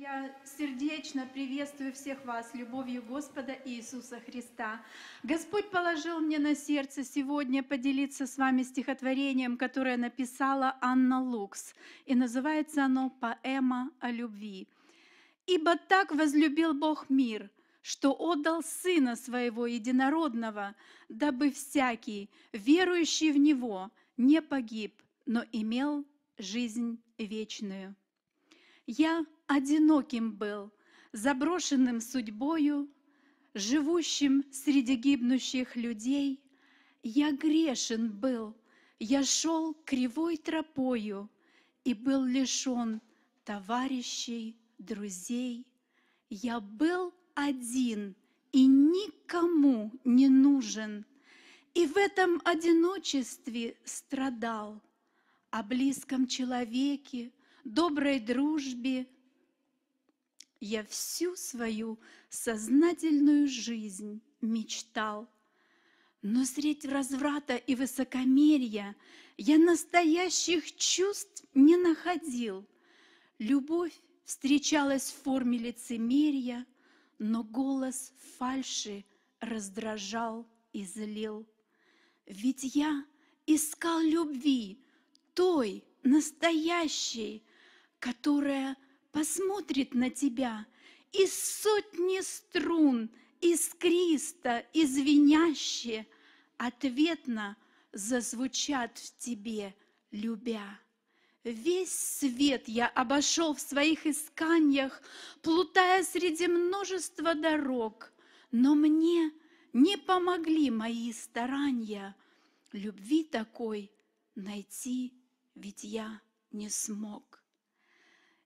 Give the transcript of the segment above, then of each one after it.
Я сердечно приветствую всех вас любовью Господа Иисуса Христа. Господь положил мне на сердце сегодня поделиться с вами стихотворением, которое написала Анна Лукс, и называется оно «Поэма о любви». «Ибо так возлюбил Бог мир, что отдал Сына Своего Единородного, дабы всякий, верующий в Него, не погиб, но имел жизнь вечную». Я одиноким был, заброшенным судьбою, живущим среди гибнущих людей. Я грешен был, я шел кривой тропою и был лишен товарищей, друзей. Я был один и никому не нужен, и в этом одиночестве страдал. О близком человеке, доброй дружбе – я всю свою сознательную жизнь мечтал. Но средь разврата и высокомерия я настоящих чувств не находил. Любовь встречалась в форме лицемерия, но голос фальши раздражал и злил. Ведь я искал любви, той, настоящей, которая – посмотрит на тебя, и сотни струн искристо, извиняще, ответно зазвучат в тебе, любя. Весь свет я обошел в своих исканиях, плутая среди множества дорог, но мне не помогли мои старания. Любви такой найти ведь я не смог.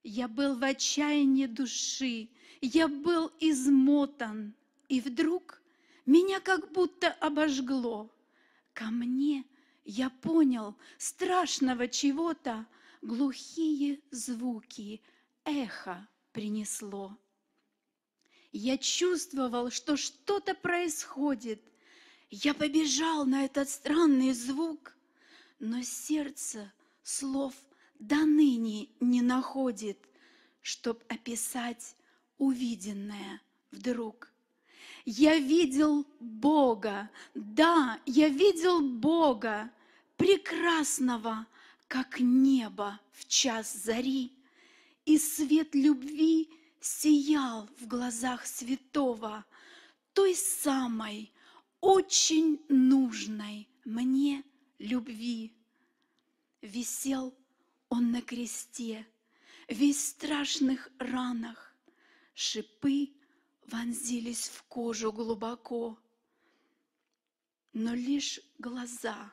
Я был в отчаянии души, я был измотан, и вдруг меня как будто обожгло. Ко мне я понял страшного чего-то, глухие звуки, эхо принесло. Я чувствовал, что что-то происходит. Я побежал на этот странный звук, но сердце слов до ныне не находит, чтоб описать увиденное вдруг. Я видел Бога, да, я видел Бога, прекрасного, как небо в час зари, и свет любви сиял в глазах святого, той самой, очень нужной мне любви. Висел он на кресте, весь в страшных ранах. Шипы вонзились в кожу глубоко, но лишь глаза,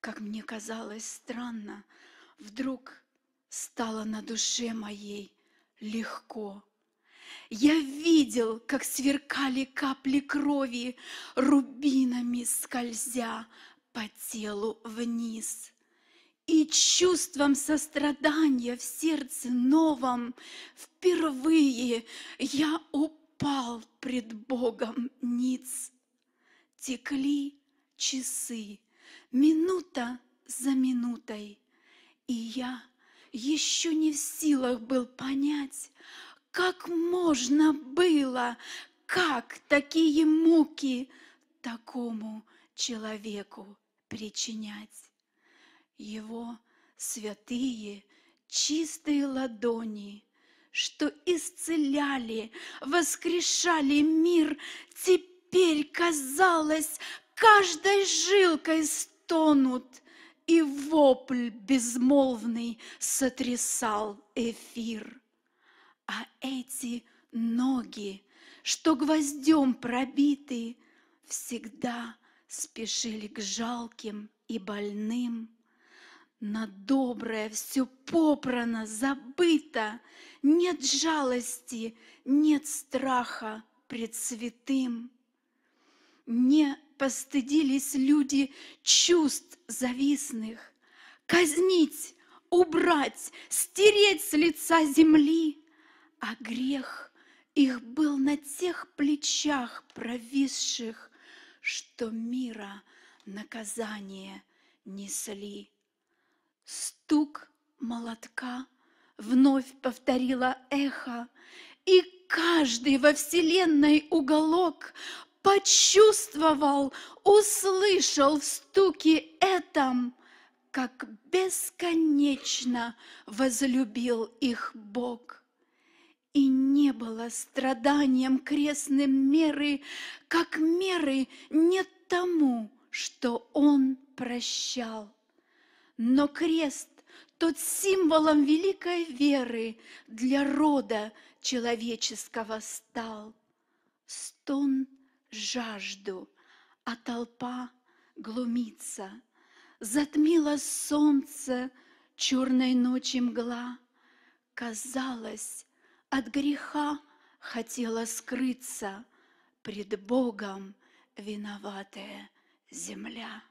как мне казалось странно, вдруг стало на душе моей легко. Я видел, как сверкали капли крови, рубинами скользя по телу вниз и чувством сострадания в сердце новом впервые я упал пред Богом ниц. Текли часы, минута за минутой, и я еще не в силах был понять, как можно было, как такие муки такому человеку причинять. Его святые, чистые ладони, что исцеляли, воскрешали мир, теперь, казалось, каждой жилкой стонут, и вопль безмолвный сотрясал эфир. А эти ноги, что гвоздем пробиты, всегда спешили к жалким и больным – на доброе все попрано, забыто, нет жалости, нет страха пред святым. Не постыдились люди чувств завистных, казнить, убрать, стереть с лица земли, а грех их был на тех плечах провисших, что мира наказание несли. Стук молотка вновь повторила эхо, и каждый во вселенной уголок почувствовал, услышал в стуке этом, как бесконечно возлюбил их Бог. И не было страданием крестным меры, как меры нет тому, что Он прощал. Но крест тот символом великой веры для рода человеческого стал. Стон жажду, а толпа глумится, затмило солнце черной ночи мгла. Казалось, от греха хотела скрыться пред Богом виноватая земля.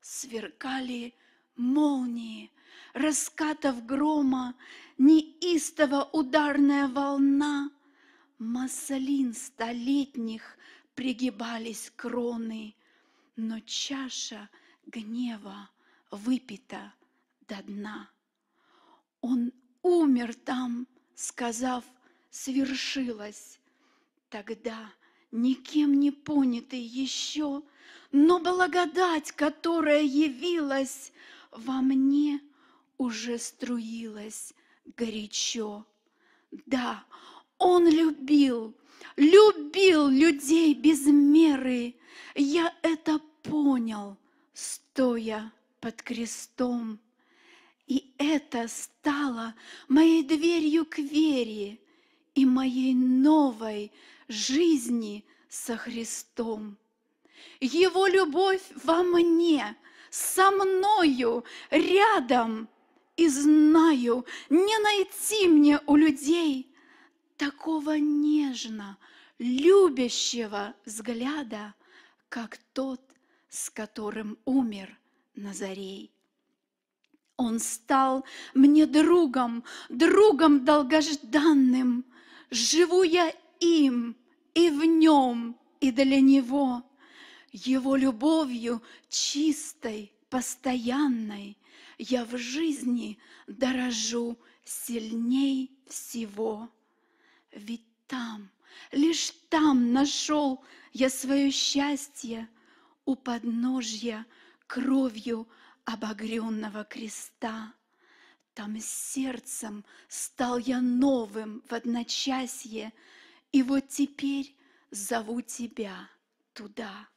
Сверкали молнии, раскатов грома, неистово ударная волна, маслин столетних пригибались кроны, но чаша гнева выпита до дна. Он умер там, сказав, свершилось. Тогда никем не понятый еще, но благодать, которая явилась, во мне уже струилось горячо. Да, он любил, любил людей без меры. Я это понял, стоя под крестом. И это стало моей дверью к вере и моей новой жизни со Христом. Его любовь во мне – со мною, рядом. И знаю, не найти мне у людей такого нежно любящего взгляда, как тот, с которым умер Назарей. Он стал мне другом, другом долгожданным. Живу я им и в нем, и для него. Его любовью чистой, постоянной, я в жизни дорожу сильней всего. Ведь там, лишь там нашел я свое счастье у подножья кровью обогренного креста. Там сердцем стал я новым в одночасье, и вот теперь зову тебя туда.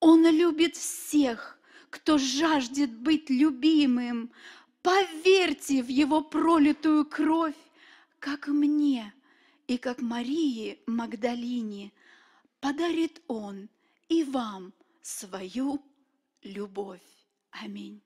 Он любит всех, кто жаждет быть любимым. Поверьте в Его пролитую кровь, как мне и как Марии Магдалине. Подарит Он и вам свою любовь. Аминь.